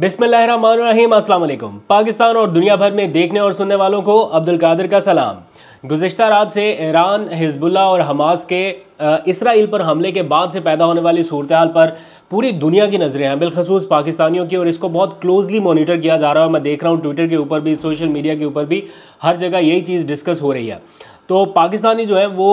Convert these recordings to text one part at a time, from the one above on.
बिस्मिल्लाहिर्रहमानिर्रहीम अस्सलाम वालेकुम पाकिस्तान और दुनिया भर में देखने और सुनने वालों को अब्दुल कादिर का सलाम गुजशत रात से ईरान हिजबुल्ला और हमास के इसराइल पर हमले के बाद से पैदा होने वाली सूरत हाल पर पूरी दुनिया की नज़रें हैं बिलखसूस पाकिस्तानियों की और इसको बहुत क्लोजली मॉनिटर किया जा रहा है और मैं देख रहा हूँ ट्विटर के ऊपर भी सोशल मीडिया के ऊपर भी हर जगह यही चीज़ डिस्कस हो रही है तो पाकिस्तानी जो है वो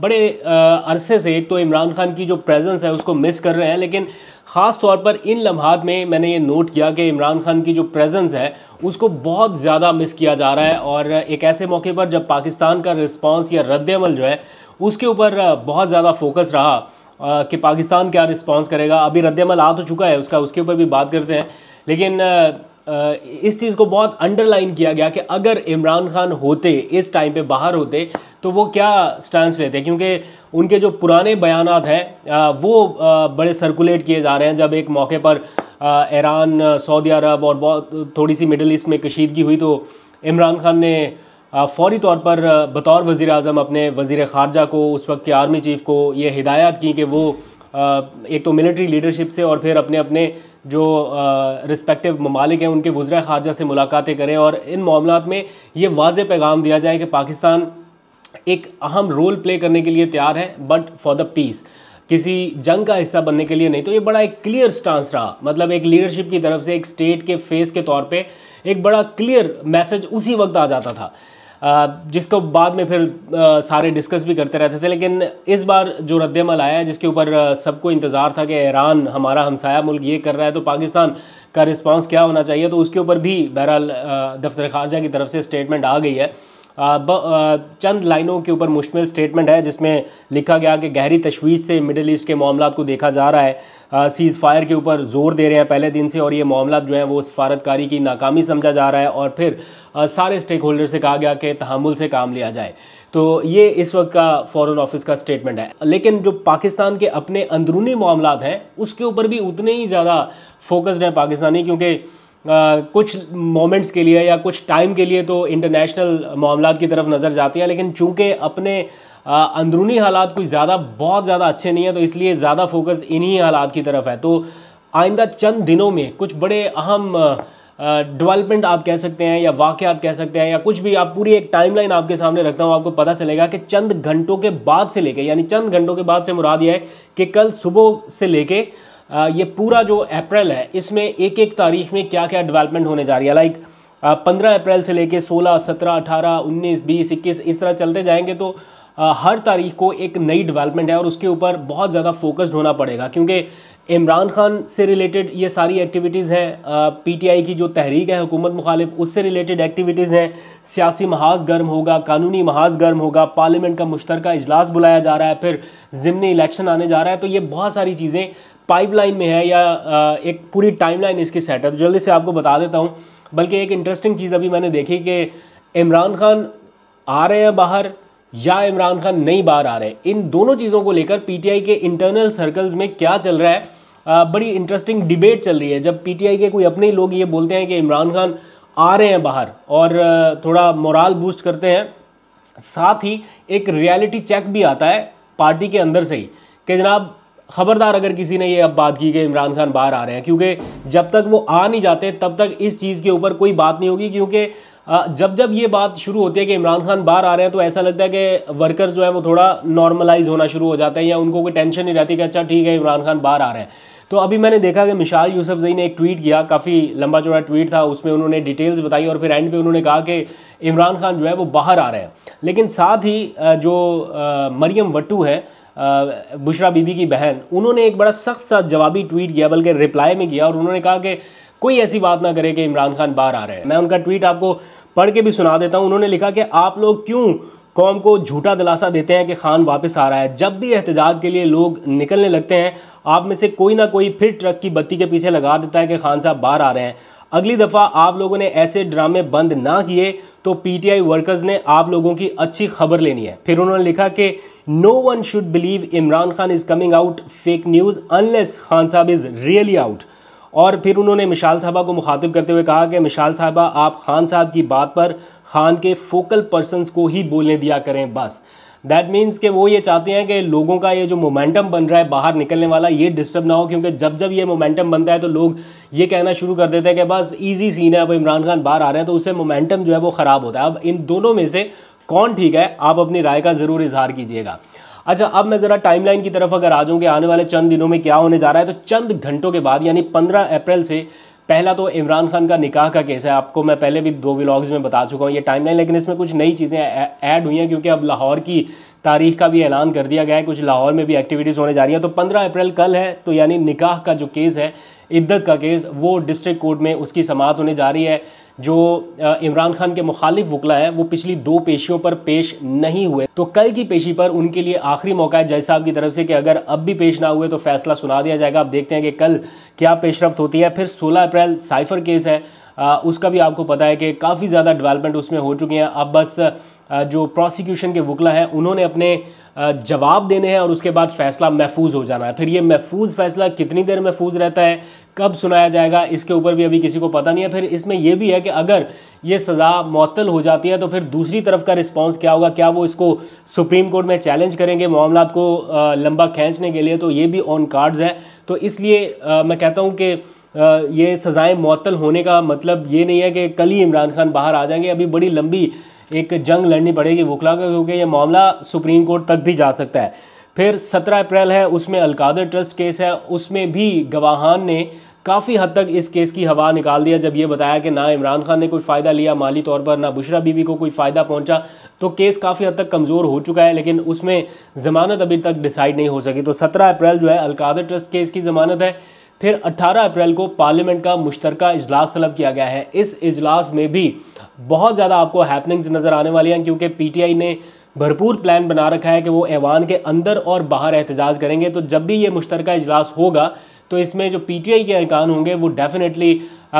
बड़े अरसे से एक तो इमरान खान की जो प्रेजेंस है उसको मिस कर रहे हैं लेकिन ख़ास तौर पर इन लम्हात में मैंने ये नोट किया कि इमरान खान की जो प्रेजेंस है उसको बहुत ज़्यादा मिस किया जा रहा है और एक ऐसे मौके पर जब पाकिस्तान का रिस्पांस या रद्दमल जो है उसके ऊपर बहुत ज़्यादा फोकस रहा कि पाकिस्तान क्या रिस्पांस करेगा अभी रद्दमल आ तो चुका है उसका उसके ऊपर भी बात करते हैं लेकिन इस चीज़ को बहुत अंडरलाइन किया गया कि अगर इमरान खान होते इस टाइम पे बाहर होते तो वो क्या स्टांस लेते क्योंकि उनके जो पुराने बयान हैं वो बड़े सर्कुलेट किए जा रहे हैं जब एक मौके पर ईरान सऊदी अरब और बहुत थोड़ी सी मिडल ईस्ट में कशीदगी हुई तो इमरान खान ने फौरी तौर पर बतौर वज़ी अजम अपने वज़ी ख़ारजा को उस वक्त के आर्मी चीफ़ को ये हिदायत की कि वो एक तो मिलिट्री लीडरशिप से और फिर अपने अपने जो रिस्पेक्टिव ममालिक हैं उनके गुजरा खारजा से मुलाकातें करें और इन मामला में ये वाज पैगाम दिया जाए कि पाकिस्तान एक अहम रोल प्ले करने के लिए तैयार है बट फॉर द पीस किसी जंग का हिस्सा बनने के लिए नहीं तो ये बड़ा एक क्लियर स्टांस रहा मतलब एक लीडरशिप की तरफ से एक स्टेट के फेस के तौर पे एक बड़ा क्लियर मैसेज उसी वक्त आ जाता था जिसको बाद में फिर सारे डिस्कस भी करते रहते थे लेकिन इस बार जो रद्दमल आया है जिसके ऊपर सबको इंतज़ार था कि ईरान हमारा हमसाया मुल्क ये कर रहा है तो पाकिस्तान का रिस्पांस क्या होना चाहिए तो उसके ऊपर भी बहरहाल दफ्तर खारजा की तरफ से स्टेटमेंट आ गई है चंद लाइनों के ऊपर मुश्मिल स्टेटमेंट है जिसमें लिखा गया कि गहरी तशवीश से मिडिल ईस्ट के मामला को देखा जा रहा है सीज़ फायर के ऊपर जोर दे रहे हैं पहले दिन से और ये मामला जो है वो सफारतकारी की नाकामी समझा जा रहा है और फिर सारे स्टेक होल्डर से कहा गया कि तहमुल से काम लिया जाए तो ये इस वक्त का फॉरेन ऑफिस का स्टेटमेंट है लेकिन जो पाकिस्तान के अपने अंदरूनी मामला हैं उसके ऊपर भी उतने ही ज़्यादा फोकस्ड हैं पाकिस्तानी क्योंकि कुछ मोमेंट्स के लिए या कुछ टाइम के लिए तो इंटरनेशनल मामला की तरफ नज़र जाती है लेकिन चूंकि अपने अंदरूनी हालात कुछ ज़्यादा बहुत ज़्यादा अच्छे नहीं है तो इसलिए ज़्यादा फोकस इन्हीं हालात की तरफ है तो आइंदा चंद दिनों में कुछ बड़े अहम डेवलपमेंट आप कह सकते हैं या वाक़ आप कह सकते हैं या कुछ भी आप पूरी एक टाइमलाइन आपके सामने रखता हूँ आपको पता चलेगा कि चंद घंटों के बाद से लेके यानी चंद घंटों के बाद से मुराद यह है कि कल सुबह से लेके ये पूरा जो अप्रैल है इसमें एक एक तारीख में क्या क्या डेवलपमेंट होने जा रही है लाइक पंद्रह अप्रैल से लेके सोलह सत्रह अठारह उन्नीस बीस इक्कीस इस तरह चलते जाएंगे तो हर तारीख को एक नई डेवलपमेंट है और उसके ऊपर बहुत ज़्यादा फोकस्ड होना पड़ेगा क्योंकि इमरान खान से रिलेटेड ये सारी एक्टिविटीज़ हैं पीटीआई की जो तहरीक है हुकूमत मुखालिफ उससे रिलेटेड एक्टिविटीज़ हैं सियासी महाज गर्म होगा कानूनी महाज गर्म होगा पार्लियामेंट का मुश्तरक इजलास बुलाया जा रहा है फिर ज़िमनी इलेक्शन आने जा रहा है तो ये बहुत सारी चीज़ें पाइपलाइन में है या एक पूरी टाइमलाइन इसकी सेट है तो जल्दी से आपको बता देता हूँ बल्कि एक इंटरेस्टिंग चीज़ अभी मैंने देखी कि इमरान खान आ रहे हैं बाहर या इमरान खान नहीं बाहर आ रहे हैं इन दोनों चीज़ों को लेकर पीटीआई के इंटरनल सर्कल्स में क्या चल रहा है आ, बड़ी इंटरेस्टिंग डिबेट चल रही है जब पीटीआई के कोई अपने ही लोग ये बोलते हैं कि इमरान खान आ रहे हैं बाहर और थोड़ा मोराल बूस्ट करते हैं साथ ही एक रियलिटी चेक भी आता है पार्टी के अंदर से ही कि जनाब खबरदार अगर किसी ने ये अब बात की कि इमरान खान बाहर आ रहे हैं क्योंकि जब तक वो आ नहीं जाते तब तक इस चीज़ के ऊपर कोई बात नहीं होगी क्योंकि जब जब ये बात शुरू होती है कि इमरान खान बाहर आ रहे हैं तो ऐसा लगता है कि वर्कर्स जो है वो थोड़ा नॉर्मलाइज होना शुरू हो जाते हैं या उनको कोई टेंशन नहीं रहती कि अच्छा ठीक है इमरान खान बाहर आ रहे हैं तो अभी मैंने देखा कि मिशाल यूसफ जई ने एक ट्वीट किया काफ़ी लंबा चौड़ा ट्वीट था उसमें उन्होंने डिटेल्स बताई और फिर एंड पे उन्होंने कहा कि इमरान खान जो है वो बाहर आ रहे हैं लेकिन साथ ही जो मरियम वट्टू हैं बुशरा बीबी की बहन उन्होंने एक बड़ा सख्त सा जवाबी ट्वीट किया बल्कि रिप्लाई में किया और उन्होंने कहा कि कोई ऐसी बात ना करे कि इमरान खान बाहर आ रहे हैं मैं उनका ट्वीट आपको पढ़ के भी सुना देता हूँ उन्होंने लिखा कि आप लोग क्यों कौम को झूठा दिलासा देते हैं कि खान वापस आ रहा है जब भी एहतजाज के लिए लोग निकलने लगते हैं आप में से कोई ना कोई फिर ट्रक की बत्ती के पीछे लगा देता है कि खान साहब बाहर आ रहे हैं अगली दफ़ा आप लोगों ने ऐसे ड्रामे बंद ना किए तो पीटीआई वर्कर्स ने आप लोगों की अच्छी खबर लेनी है फिर उन्होंने लिखा कि no one should believe Imran Khan is coming out fake news unless Khan साहब इज़ रियली आउट और फिर उन्होंने मिशाल साहबा को मुखातिब करते हुए कहा कि मिशाल साहबा आप खान साहब की बात पर खान के फोकल पर्सनस को ही बोलने दिया करें बस दैट मीन्स कि वो ये चाहते हैं कि लोगों का ये जो मोमेंटम बन रहा है बाहर निकलने वाला ये डिस्टर्ब ना हो क्योंकि जब जब ये मोमेंटम बनता है तो लोग ये कहना शुरू कर देते हैं कि बस ईजी सीन है अब इमरान खान बाहर आ रहे हैं तो उससे मोमेंटम जो है वो ख़राब होता है अब इन दोनों में से कौन ठीक है आप अपनी राय का ज़रूर इजहार कीजिएगा अच्छा अब मैं ज़रा टाइमलाइन की तरफ अगर आ जाऊँ कि आने वाले चंद दिनों में क्या होने जा रहा है तो चंद घंटों के बाद यानी पंद्रह अप्रैल से पहला तो इमरान खान का निकाह का केस है आपको मैं पहले भी दो व्लॉग्स में बता चुका हूँ ये टाइमलाइन लेकिन इसमें कुछ नई चीज़ें ऐड हुई हैं क्योंकि अब लाहौर की तारीख का भी ऐलान कर दिया गया है कुछ लाहौर में भी एक्टिविटीज़ होने जा रही हैं तो पंद्रह अप्रैल कल है तो यानी निकाह का जो केस है इद्दत का केस वो डिस्ट्रिक्ट कोर्ट में उसकी समात होने जा रही है जो इमरान खान के मुखालिफ वकला हैं वो पिछली दो पेशियों पर पेश नहीं हुए तो कल की पेशी पर उनके लिए आखिरी मौका है जज साहब की तरफ से कि अगर अब भी पेश ना हुए तो फैसला सुना दिया जाएगा आप देखते हैं कि कल क्या पेशरफ होती है फिर सोलह अप्रैल साइफर केस है आ, उसका भी आपको पता है कि काफ़ी ज़्यादा डेवलपमेंट उसमें हो चुकी हैं अब बस जो प्रोसिक्यूशन के वकला हैं उन्होंने अपने जवाब देने हैं और उसके बाद फैसला महफूज हो जाना है फिर ये महफूज फैसला कितनी देर महफूज रहता है कब सुनाया जाएगा इसके ऊपर भी अभी किसी को पता नहीं है फिर इसमें यह भी है कि अगर ये सज़ा मअतल हो जाती है तो फिर दूसरी तरफ का रिस्पांस क्या होगा क्या वो इसको सुप्रीम कोर्ट में चैलेंज करेंगे मामला को लंबा खींचने के लिए तो ये भी ऑन कार्ड्स है तो इसलिए मैं कहता हूँ कि ये सज़ाएँ मअतल होने का मतलब ये नहीं है कि कल ही इमरान खान बाहर आ जाएंगे अभी बड़ी लंबी एक जंग लड़नी पड़ेगी वकला का क्योंकि ये मामला सुप्रीम कोर्ट तक भी जा सकता है फिर 17 अप्रैल है उसमें अलकादर ट्रस्ट केस है उसमें भी गवाहान ने काफ़ी हद तक इस केस की हवा निकाल दिया जब ये बताया कि ना इमरान खान ने कोई फ़ायदा लिया माली तौर पर ना बुशरा बीबी को कोई फ़ायदा पहुंचा तो केस काफ़ी हद तक कमज़ोर हो चुका है लेकिन उसमें ज़मानत अभी तक डिसाइड नहीं हो सकी तो 17 अप्रैल जो है अलकादर ट्रस्ट केस की ज़मानत है फिर 18 अप्रैल को पार्लियामेंट का मुश्तर इजलास तलब किया गया है इस इजलास में भी बहुत ज़्यादा आपको हैपनिंग्स नज़र आने वाली हैं क्योंकि पीटीआई ने भरपूर प्लान बना रखा है कि वो ऐवान के अंदर और बाहर एहतजाज करेंगे तो जब भी ये मुश्तर इजलास होगा तो इसमें जो पीटीआई के अरकान होंगे वो डेफिनेटली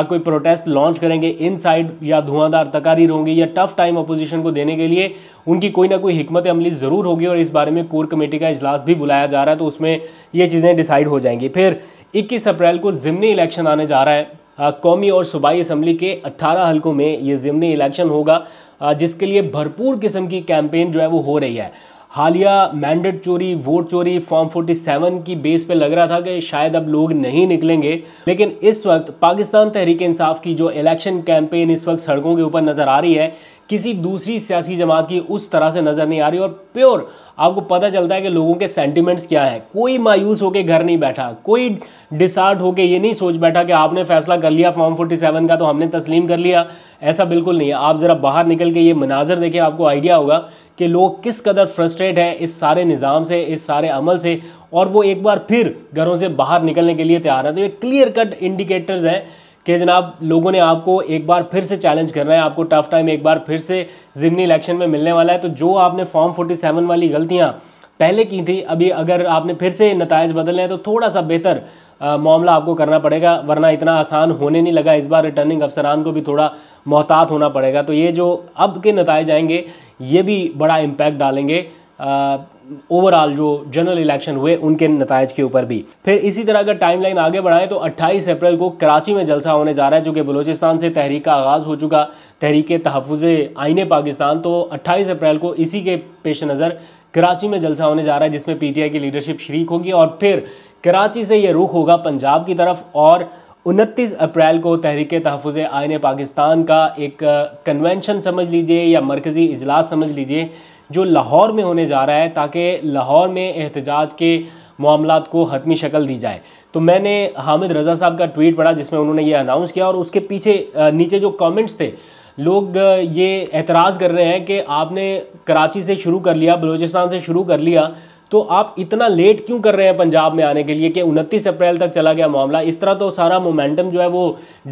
कोई प्रोटेस्ट लॉन्च करेंगे इन साइड या धुआंधार तकारीर होंगी या टफ टाइम अपोजिशन को देने के लिए उनकी कोई ना कोई हमत अमली ज़रूर होगी और इस बारे में कोर कमेटी का इजलास भी बुलाया जा रहा है तो उसमें ये चीज़ें डिसाइड हो जाएंगी फिर इक्कीस अप्रैल को ज़िमनी इलेक्शन आने जा रहा है कौमी और सूबाई असम्बली के 18 हलकों में ये ज़िमनी इलेक्शन होगा जिसके लिए भरपूर किस्म की कैंपेन जो है वो हो रही है हालिया मैंडेट चोरी वोट चोरी फॉर्म 47 की बेस पे लग रहा था कि शायद अब लोग नहीं निकलेंगे लेकिन इस वक्त पाकिस्तान तहरीक इंसाफ की जो इलेक्शन कैंपेन इस वक्त सड़कों के ऊपर नज़र आ रही है किसी दूसरी सियासी जमात की उस तरह से नज़र नहीं आ रही और प्योर आपको पता चलता है कि लोगों के सेंटिमेंट्स क्या हैं कोई मायूस होकर घर नहीं बैठा कोई डिसार्ड होकर ये नहीं सोच बैठा कि आपने फैसला कर लिया फॉर्म फोर्टी सेवन का तो हमने तस्लीम कर लिया ऐसा बिल्कुल नहीं है आप ज़रा बाहर निकल के ये मनाजर देखें आपको आइडिया होगा कि लोग किस कदर फ्रस्ट्रेट हैं इस सारे निज़ाम से इस सारे अमल से और वो एक बार फिर घरों से बाहर निकलने के लिए तैयार हैं तो ये क्लियर कट इंडिकेटर्स हैं कि जनाब लोगों ने आपको एक बार फिर से चैलेंज करना है आपको टफ टाइम एक बार फिर से ज़िमनी इलेक्शन में मिलने वाला है तो जो आपने फॉर्म फोर्टी सेवन वाली गलतियाँ पहले की थी अभी अगर आपने फिर से नतज बदलने हैं तो थोड़ा सा बेहतर मामला आपको करना पड़ेगा वरना इतना आसान होने नहीं लगा इस बार रिटर्निंग अफसरान को भी थोड़ा मोहतात होना पड़ेगा तो ये जो अब के नतज आएंगे ये भी बड़ा इम्पैक्ट डालेंगे आ, ओवरऑल जो जनरल इलेक्शन हुए उनके नतज के ऊपर भी फिर इसी तरह अगर टाइमलाइन आगे बढ़ाएं तो 28 अप्रैल को कराची में जलसा होने जा रहा है जो कि बलूचिस्तान से तहरीक का आगाज़ हो चुका तहरीक तहफ़ आईने पाकिस्तान तो अट्ठाईस अप्रैल को इसी के पेश नज़र कराची में जलसा होने जा रहा है जिसमें आई की लीडरशिप शरीक होगी और फिर कराची से ये रुख होगा पंजाब की तरफ और उनतीस अप्रैल को तहरीक तहफ़ आयन पाकिस्तान का एक कन्वेंशन समझ लीजिए या मरकज़ी इजलास समझ लीजिए जो लाहौर में होने जा रहा है ताकि लाहौर में एहतजाज के मामला को हतमी शक्ल दी जाए तो मैंने हामिद रज़ा साहब का ट्वीट पढ़ा जिसमें उन्होंने ये अनाउंस किया और उसके पीछे नीचे जो कमेंट्स थे लोग ये एतराज़ कर रहे हैं कि आपने कराची से शुरू कर लिया बलूचिस्तान से शुरू कर लिया तो आप इतना लेट क्यों कर रहे हैं पंजाब में आने के लिए कि उनतीस अप्रैल तक चला गया मामला इस तरह तो सारा मोमेंटम जो है वो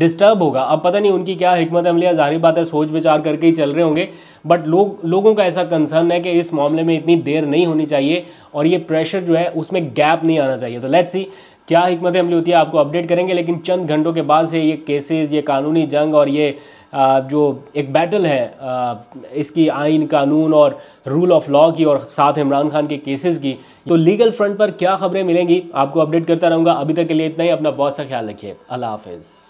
डिस्टर्ब होगा अब पता नहीं उनकी क्या हमत अमलिया जाहिर बात है सोच विचार करके ही चल रहे होंगे बट लोग लोगों का ऐसा कंसर्न है कि इस मामले में इतनी देर नहीं होनी चाहिए और ये प्रेशर जो है उसमें गैप नहीं आना चाहिए तो लेट्स सी क्या हमत अमली होती है आपको अपडेट करेंगे लेकिन चंद घंटों के बाद से ये केसेज ये कानूनी जंग और ये जो एक बैटल है इसकी आइन कानून और रूल ऑफ लॉ की और साथ इमरान खान के केसेस की तो लीगल फ्रंट पर क्या खबरें मिलेंगी आपको अपडेट करता रहूँगा अभी तक के लिए इतना ही अपना बहुत सा ख्याल रखिए अल्लाह हाफिज़